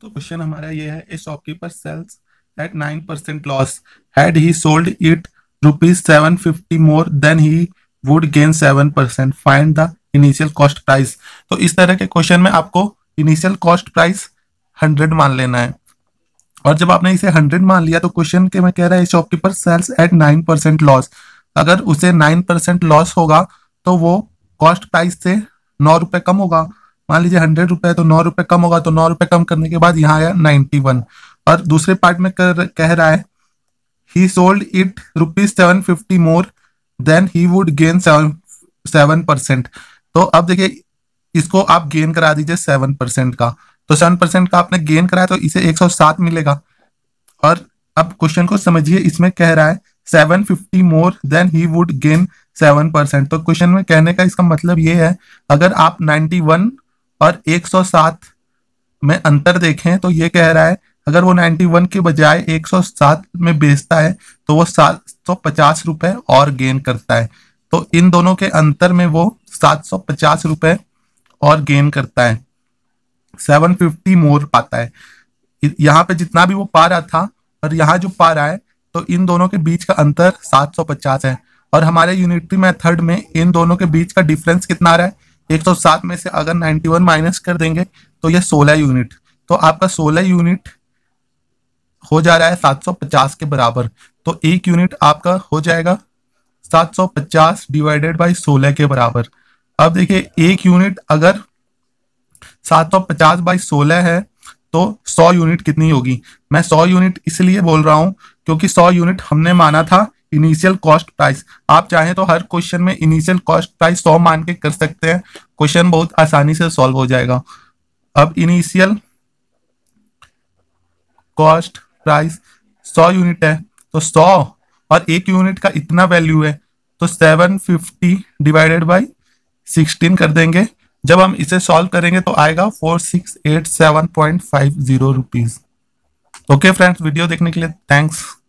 तो क्वेश्चन हमारा ये है a shopkeeper sells at nine percent loss had he sold it rupees seven fifty more than he would gain seven percent find the initial cost price तो इस तरह के question में आपको इनिशियल कॉस्ट प्राइस हंड्रेड मान लेना है और जब आपने इसे हंड्रेड मान लिया तो क्वेश्चन के मैं कह रहा है shopkeeper sells at nine percent loss अगर उसे नाइन परसेंट लॉस होगा तो वो कॉस्ट प्राइस से नौ रुपए कम होगा मान लीजिए हंड्रेड रुपए तो नौ रुपए कम होगा तो नौ रुपए कम करने के बाद यहाँ आया नाइन्टी वन और दूसरे पार्ट में कर, कह रहा है he sold it rupees seven fifty more than he would gain seven seven percent तो अब देखिए इसको आप गेन करा दीजिए सेवन परसेंट का तो सेवन परसेंट का आपने गेन कराया तो इसे एक सौ सात मिलेगा और अब क्वेश्चन को समझिए इसमें कह रहा है seven fifty more than he would gain seven percent तो क्वेश्चन में कहने का इसका मतलब ये है अगर आप नाइन्टी वन और 107 में अंतर देखें तो ये कह रहा है अगर वो 91 के बजाय 107 में बेचता है तो वो सात सौ पचास रुपये और गेन करता है तो इन दोनों के अंतर में वो सात सौ पचास रुपये और गेन करता है सेवन फिफ्टी मोर पाता है यहाँ पे जितना भी वो पा रहा था और यहाँ जो पा रहा है तो इन दोनों के बीच का अंतर सात सौ पचास है और हमारे यूनिटरी मेथड में इन दोनों के बीच का डिफरेंस कितना आ रहा है 107 में से अगर 91 माइनस कर देंगे तो ये 16 यूनिट तो आपका 16 यूनिट हो जा रहा है 750 के बराबर तो एक यूनिट आपका हो जाएगा 750 डिवाइडेड बाई 16 के बराबर अब देखिए एक यूनिट अगर 750 बाय 16 है तो 100 यूनिट कितनी होगी मैं 100 यूनिट इसलिए बोल रहा हूँ क्योंकि 100 यूनिट हमने माना था इनिशियल कॉस्ट प्राइस आप चाहें तो हर क्वेश्चन में इनिशियल कॉस्ट प्राइस सौ मान के कर सकते हैं क्वेश्चन बहुत आसानी से सॉल्व हो जाएगा अब इनिशियल कॉस्ट प्राइस सौ यूनिट है तो सौ और एक यूनिट का इतना वैल्यू है तो seven fifty divided by sixteen कर देंगे जब हम इसे सॉल्व करेंगे तो आएगा four six eight seven point five zero rupees okay friends video देखने के लिए थैंक्स